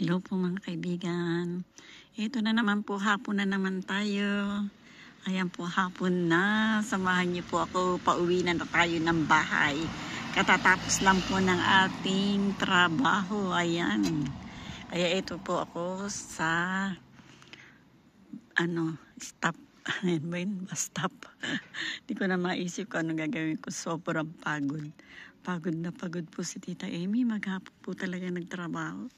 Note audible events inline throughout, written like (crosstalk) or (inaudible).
Hello po mga kaibigan. Ito na naman po, hapon na naman tayo. Ayan po, hapon na. Samahan niyo po ako, pauwi na, tayo ng bahay. Katatapos lang po ng ating trabaho. Ayan. Kaya ito po ako sa ano, stop. (laughs) Ayan ba yun? Stop. Hindi (laughs) ko na maisip kung ano gagawin ko. Sobrang pagod. Pagod na pagod po si Tita Amy. Maghapon po talaga nagtrabaho.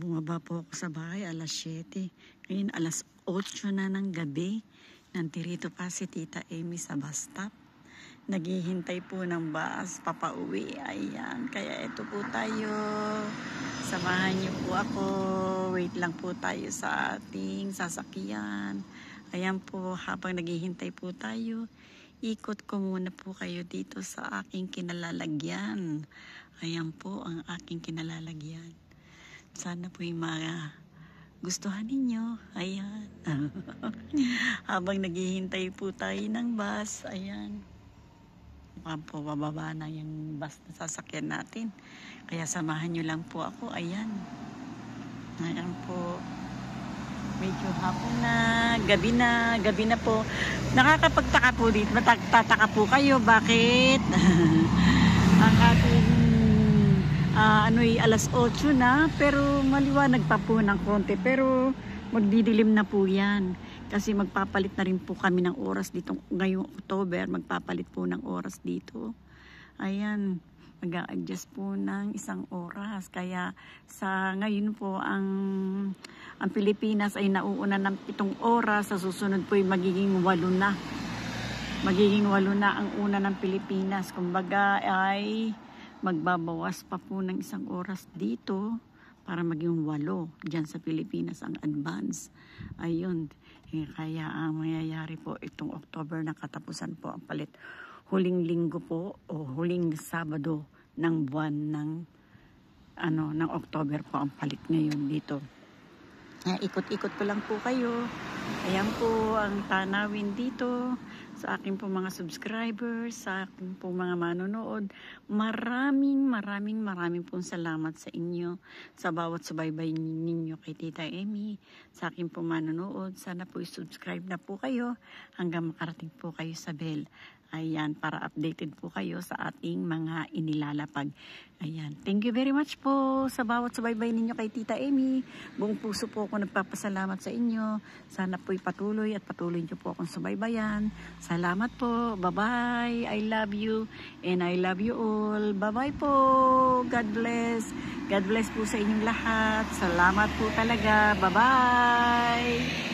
Bumaba po ako sa bahay alas 7. Ngayon alas 8 na ng gabi. Nantirito pa si Tita Amy sa bus stop. Naghihintay po ng bus papauwi. Ayan, kaya ito po tayo. Samahan niyo po ako. Wait lang po tayo sa ating sasakyan. Ayan po, habang naghihintay po tayo, ikot ko muna po kayo dito sa aking kinalalagyan. Ayan po ang aking kinalalagyan. Sana po yung mga gustuhan ninyo. Ayan. (laughs) Habang naghihintay po tayo ng bus. Ayan. Mukhang po bababa na yung bus na sasakyan natin. Kaya samahan nyo lang po ako. Ayan. Ayan po. Medyo hapon na, gabi na, gabi na po. Nakakapagtaka po dito. Matataka po kayo. Bakit? (laughs) Ang ating uh, ano'y alas 8 na pero maliwanag pa po ng konti pero magdidilim na po yan kasi magpapalit na rin po kami ng oras dito ngayong October magpapalit po ng oras dito ayan mag-a-adjust po ng isang oras kaya sa ngayon po ang ang Pilipinas ay nauuna ng pitong oras sa susunod po ay magiging walo na magiging walo na ang una ng Pilipinas kumbaga ay magbabawas pa po ng isang oras dito para maging walo dyan sa Pilipinas ang advance. Ayun, eh, kaya ang mangyayari po itong October na katapusan po ang palit. Huling linggo po o huling Sabado ng buwan ng ano ng October po ang palit ngayon dito. Ikot-ikot ko lang po kayo. Ayan po ang tanawin dito sa aking po mga subscribers, sa aking po mga manonood. Maraming maraming maraming pong salamat sa inyo sa bawat subaybay ninyo kay Tita Emmy, sa aking po manonood. Sana po i-subscribe na po kayo hanggang makarating po kayo sa bell. Ayan, para updated po kayo sa ating mga inilalapag. Ayan, thank you very much po sa bawat subaybay ninyo kay Tita Amy. Buong puso po ako nagpapasalamat sa inyo. Sana po'y patuloy at patuloy niyo po akong subaybayan. Salamat po. Bye-bye. I love you and I love you all. Bye-bye po. God bless. God bless po sa inyong lahat. Salamat po talaga. Bye-bye.